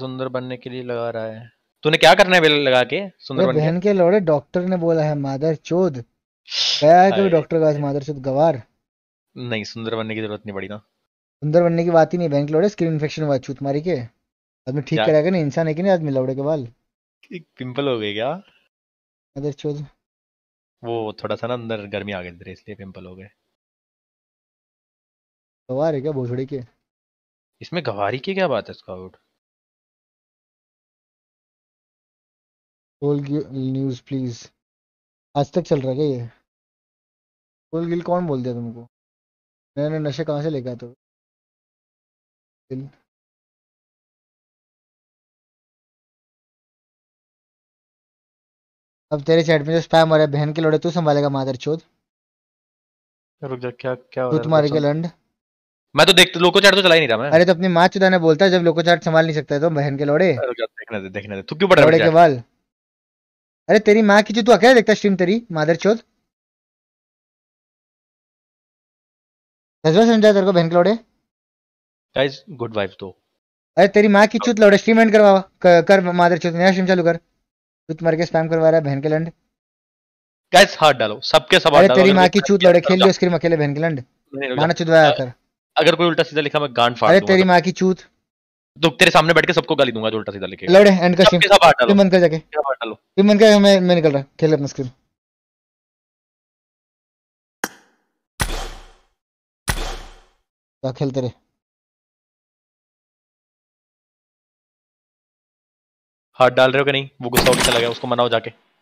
सुंदर बनने के लिए लगा रहा है तूने क्या करना है लगा के सुंदर बहन के, के लौड़े डॉक्टर ने बोला है मादर चोद गया है कभी डॉक्टर का मादर चोद गवार नहीं सुंदर बनने की जरूरत नहीं पड़ी ना सुंदर बनने की बात ही नहीं बहन के लौड़े स्किन इन्फेक्शन हुआ छूत मारी के आदमी ठीक करेगा ना इंसान है कि नहीं आदमी लौड़े के बाल पिंपल हो गए क्या मादर चोद वो थोड़ा सा ना अंदर गर्मी आ गई थी इसलिए पिंपल हो गए गवार है क्या भोसड़ी के इसमें गवारी की क्या बात है स्काउट सोल न्यूज प्लीज आज तक चल रहा है ये सोल गिल कौन बोल दिया तुमको नए नए नशे कहाँ से लेके आते हो अब तेरे चैट में जो स्पैम हो रहा है बहन के लोड़े तू संभालेगा मादर चोद रुक जा क्या क्या तू तुम्हारे के लंड मैं तो देखते लोको चैट तो चला ही नहीं रहा मैं अरे तो अपनी माँ चुदाने बोलता है जब लोको चैट संभाल नहीं सकता है तो बहन के लोड़े रुक जा देखने दे देखने दे तू क्यों पढ़ रहा है लोड़े के बाल अरे तेरी माँ की जो तू अकेला देखता स्ट्रीम तेरी मादर चोद समझा तेरे को बहन के लौड़े गाइस गुड वाइफ अरे तेरी माँ की चूत लौड़े स्ट्रीम एंड करवा कर, कर मादर चोद नया स्ट्रीम चालू कर मर के स्पैम करवा रहा है बहन के लंड गाइस हाथ डालो सबके अरे तेरी माँ की लौड़े तो खेल स्क्रीम अकेले बहन के लंड माना चुदवाया कर अगर कोई उल्टा सीधा लिखा मैं गांड फाड़ अरे तेरी तो। माँ की चूत तो तेरे सामने बैठ के सबको गाली दूंगा जो उल्टा सीधा लिखे लड़े एंड का सीन सब हट डालो बंद कर जाके सब हट डालो फिर मन कर मैं मैं निकल रहा खेल अपना स्क्रीन जा खेलते रहे हाथ डाल रहे हो कि नहीं वो गुस्सा होकर चला गया उसको मनाओ जाके